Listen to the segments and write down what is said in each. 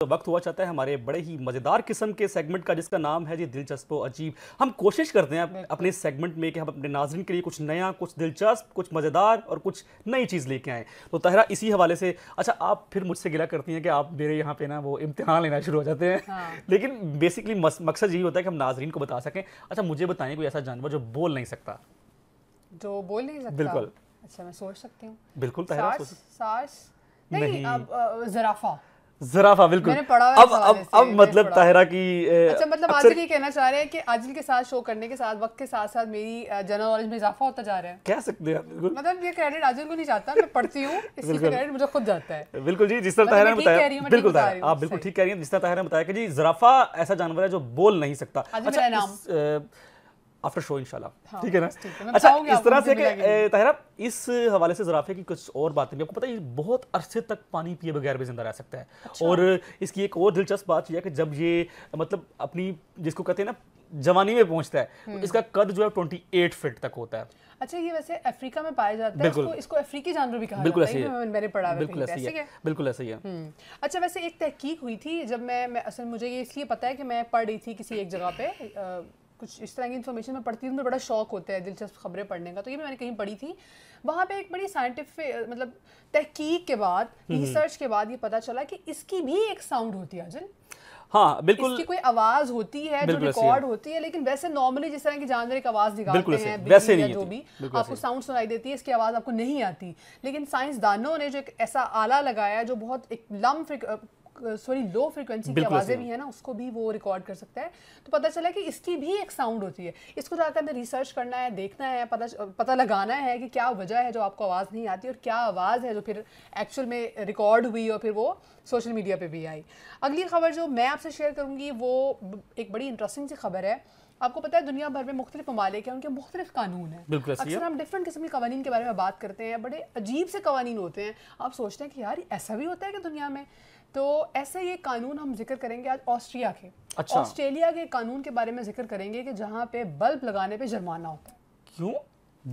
तो वक्त हुआ चाहता है हमारे बड़े ही मज़ेदार किस्म के सेगमेंट का जिसका नाम है जी दिलचस्प अजीब हम कोशिश करते हैं अपने सेगमेंट में कि हम अपने नाजरन के लिए कुछ नया कुछ दिलचस्प कुछ मज़ेदार और कुछ नई चीज़ लेके आएँ तो तहरा इसी हवाले से अच्छा आप फिर मुझसे गिला करती हैं कि आप मेरे यहाँ पे ना वो इम्तहान लेना शुरू हो जाते हैं हाँ। लेकिन बेसिकली मकसद यही होता है कि हम नाजरन को बता सकें अच्छा मुझे बताएं कोई ऐसा जानवर जो बोल नहीं सकता जो बोल नहीं सकता बिल्कुल अच्छा मैं सोच सकती हूँ बिल्कुल तहरा सार्स नहीं, जराफा जराफा बिल्कुल मैंने पढ़ा अब अब अब मतलब ताहिरा की अच्छा मतलब आजिल ये कहना चाह रहे हैं कि आजिल के साथ शो करने के साथ वक्त के साथ साथ मेरी जनरल नॉलेज में इजाफा होता जा रहा है कह सकते हैं बिल्कुल मतलब ये क्रेडिट आजिल को नहीं जाता मैं पढ़ती हूँ इसलिए क्रेडिट मुझे खुद जाता है बिल्कुल जी जिस तरह मतलब ताहिरा ने बताया बिल्कुल आप बिल्कुल ठीक कह रही है जिस तरह ताहिरा ने बताया कि जी जराफा ऐसा जानवर है जो बोल नहीं सकता अच्छा आफ्टर शो इंशाल्लाह ठीक है ना मतलब अच्छा इस तरह से तहरा इस हवाले से जराफे की कुछ और बात नहीं आपको पता है बहुत अरसे तक पानी पिए बगैर भी जिंदा रह सकता है अच्छा। और इसकी एक और दिलचस्प बात यह है कि जब ये मतलब अपनी जिसको कहते हैं ना जवानी में पहुंचता है तो हम्म। इसका कद जो है 28 फीट तक होता है अच्छा ये वैसे अफ्रीका में पाया जाता है इसको इसको अफ्रीकी जानवर भी कहा बिल्कुल जाता है, है। मैंने पढ़ा बिल्कुल ऐसे है, है बिल्कुल ऐसे ही है हम्म। अच्छा वैसे एक तहकीक हुई थी जब मैं, मैं असल मुझे ये इसलिए पता है कि मैं पढ़ रही थी किसी एक जगह पे कुछ इस तरह की इन्फॉर्मेशन मैं पढ़ती हूँ तो मैं बड़ा शौक होता है दिलचस्प खबरें पढ़ने का तो ये मैंने कहीं पढ़ी थी वहाँ पे एक बड़ी साइंटिफिक मतलब तहकीक के बाद रिसर्च हम्म, हम्म। के बाद ये पता चला कि इसकी भी एक साउंड होती है अजन हाँ बिल्कुल इसकी कोई आवाज होती है जो रिकॉर्ड होती है लेकिन वैसे नॉर्मली जिस तरह की जानवर एक आवाज निकालते हैं वैसे नहीं जो भी आपको साउंड सुनाई देती है इसकी आवाज आपको नहीं आती लेकिन साइंसदानों ने जो एक ऐसा आला लगाया जो बहुत एक लम सॉरी लो फ्रिक्वेंसी की आवाज़ें भी है ना उसको भी वो रिकॉर्ड कर सकता है तो पता चला कि इसकी भी एक साउंड होती है इसको ज़्यादातर हमें रिसर्च करना है देखना है पता पता लगाना है कि क्या वजह है जो आपको आवाज़ नहीं आती और क्या आवाज़ है जो फिर एक्चुअल में रिकॉर्ड हुई और फिर वो सोशल मीडिया पर भी आई अगली खबर जो मैं आपसे शेयर करूँगी वो एक बड़ी इंटरेस्टिंग सी खबर है आपको पता है दुनिया भर में मुख्तलिफ ममालिक हैं उनके मुख्तलिफ कानून हैं अक्सर हम डिफरेंट किस्म के कवानीन के बारे में बात करते हैं बड़े अजीब से कवानी होते हैं आप सोचते हैं कि यार ऐसा भी होता है कि दुनिया में तो ऐसे ये कानून हम जिक्र करेंगे आज ऑस्ट्रिया के अच्छा ऑस्ट्रेलिया के कानून के बारे में जिक्र करेंगे कि जहाँ पे बल्ब लगाने पे जुर्माना होता है क्यों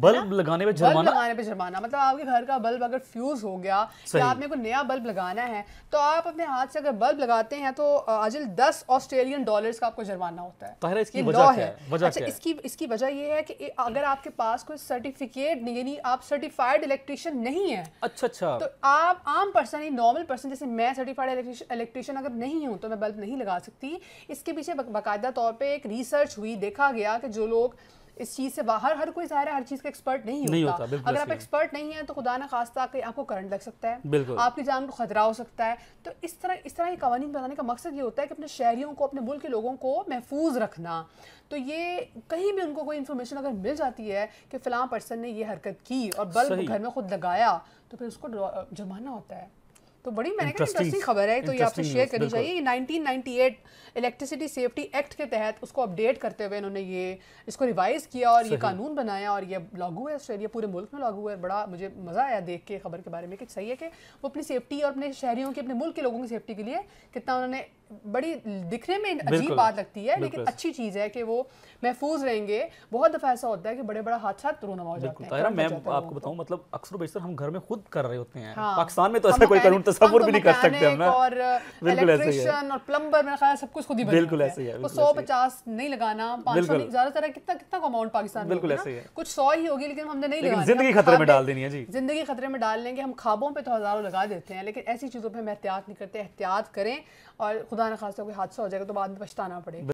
बल्ब लगाने पे जर्माना लगाने पे जुर्माना मतलब आपके घर का बल्ब अगर फ्यूज हो गया या आपने को नया बल्ब लगाना है तो आप अपने हाथ से अगर बल्ब लगाते हैं तो अजल 10 ऑस्ट्रेलियन डॉलर्स का आपको जुर्माना होता है ताहिरा इसकी वजह क्या है वजह अच्छा, इसकी इसकी वजह यह है कि अगर आपके पास कोई सर्टिफिकेट यानी आप सर्टिफाइड इलेक्ट्रिशियन नहीं है अच्छा अच्छा तो आप आम पर्सन नॉर्मल पर्सन जैसे मैं सर्टिफाइड इलेक्ट्रिशियन अगर नहीं हूँ तो मैं बल्ब नहीं लगा सकती इसके पीछे बाकायदा तौर पर एक रिसर्च हुई देखा गया कि जो लोग इस चीज़ से बाहर हर कोई ज़ाहिर है हर चीज़ का एक्सपर्ट नहीं, नहीं होता, होता अगर आप एक्सपर्ट नहीं है तो खुदा ना खास्ता कि आपको करंट लग सकता है आपकी जान को खतरा हो सकता है तो इस तरह इस तरह के कवानी बनाने का मकसद ये होता है कि अपने शहरीों को अपने मुल्क के लोगों को महफूज रखना तो ये कहीं भी उनको कोई इन्फॉर्मेशन अगर मिल जाती है कि फिलहाल पर्सन ने ये हरकत की और बल्ब घर में खुद लगाया तो फिर उसको जुर्माना होता है तो बड़ी मैंने कहा इंटरेस्टिंग खबर है तो ये आपसे शेयर करनी चाहिए 1998 इलेक्ट्रिसिटी सेफ्टी एक्ट के तहत उसको अपडेट करते हुए इन्होंने ये इसको रिवाइज किया और ये कानून बनाया और ये लागू है ऑस्ट्रेलिया पूरे मुल्क में लागू है बड़ा मुझे मज़ा आया देख के खबर के बारे में कि सही है कि वो अपनी सेफ्टी और अपने शहरियों की अपने मुल्क के लोगों की सेफ्टी के लिए कितना उन्होंने बड़ी दिखने में अजीब बात लगती है लेकिन अच्छी चीज़ है कि वो महफूज रहेंगे बहुत दफ़ा ऐसा होता है कि बड़े बड़ा हादसा रोनमा हो जाता है मैं आपको बताऊँ मतलब अक्सर बेशर हम घर में खुद कर रहे होते हैं हाँ। पाकिस्तान में तो ऐसा कोई कानून तस्वर भी तो नहीं कर सकते हम और इलेक्ट्रिशियन और प्लम्बर मेरा ख्याल सब कुछ खुद ही तो बिल्कुल ऐसे ही है सौ पचास नहीं लगाना पाँच सौ ज़्यादातर कितना कितना अमाउंट पाकिस्तान बिल्कुल ऐसे ही है कुछ सौ ही होगी लेकिन हमने नहीं लगा जिंदगी खतरे में डाल देनी है जी जिंदगी खतरे में डाल लेंगे हम खाबों पर तो हज़ारों लगा देते हैं लेकिन ऐसी चीज़ों पर हम एहतियात नहीं करते एहतियात करें और खुदा खुदा ना खासा कोई हादसा हो जाएगा तो बाद में पछताना पड़ेगा